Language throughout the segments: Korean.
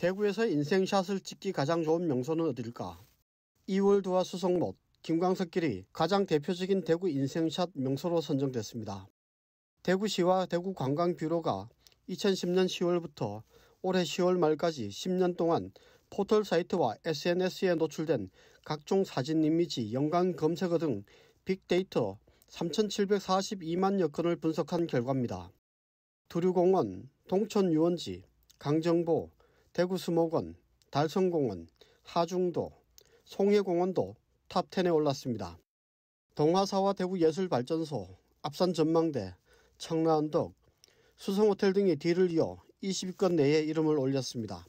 대구에서 인생샷을 찍기 가장 좋은 명소는 어딜까? 이월두와 수성못, 김광석길이 가장 대표적인 대구 인생샷 명소로 선정됐습니다. 대구시와 대구관광뷰로가 2010년 10월부터 올해 10월 말까지 10년 동안 포털 사이트와 SNS에 노출된 각종 사진 이미지, 연관 검색어 등 빅데이터 3,742만여 건을 분석한 결과입니다. 두류공원, 동천 유원지, 강정보, 대구수목원, 달성공원, 하중도, 송해공원도 탑10에 올랐습니다. 동화사와 대구예술발전소, 압산전망대, 청라언덕, 수성호텔 등이 뒤를 이어 20위권 내에 이름을 올렸습니다.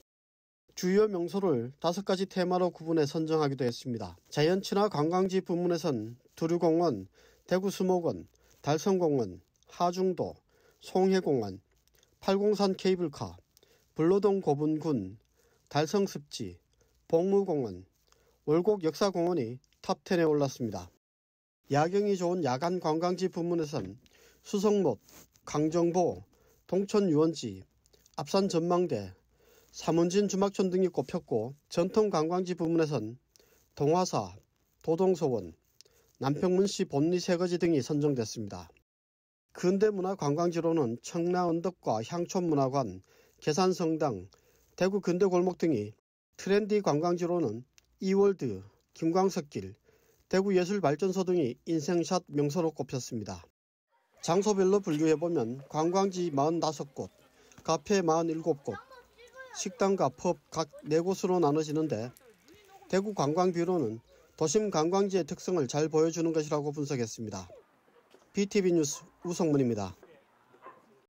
주요 명소를 다섯 가지 테마로 구분해 선정하기도 했습니다. 자연친화 관광지 부문에선 두류공원, 대구수목원, 달성공원, 하중도, 송해공원, 8공산 케이블카, 불로동 고분군, 달성습지, 복무공원, 월곡역사공원이 탑10에 올랐습니다. 야경이 좋은 야간 관광지 부문에선 수성못, 강정보, 동촌유원지 압산전망대, 사문진 주막촌 등이 꼽혔고 전통 관광지 부문에선 동화사, 도동서원, 남평문시 본리 세거지 등이 선정됐습니다. 근대문화 관광지로는 청라언덕과 향촌문화관, 계산성당, 대구 근대 골목 등이 트렌디 관광지로는 이월드, 김광석길, 대구예술발전소 등이 인생샷 명소로 꼽혔습니다. 장소별로 분류해보면 관광지 45곳, 카페 47곳, 식당과 펍 각 4곳으로 나눠지는데 대구 관광비로는 도심 관광지의 특성을 잘 보여주는 것이라고 분석했습니다. BTV 뉴스 우성문입니다.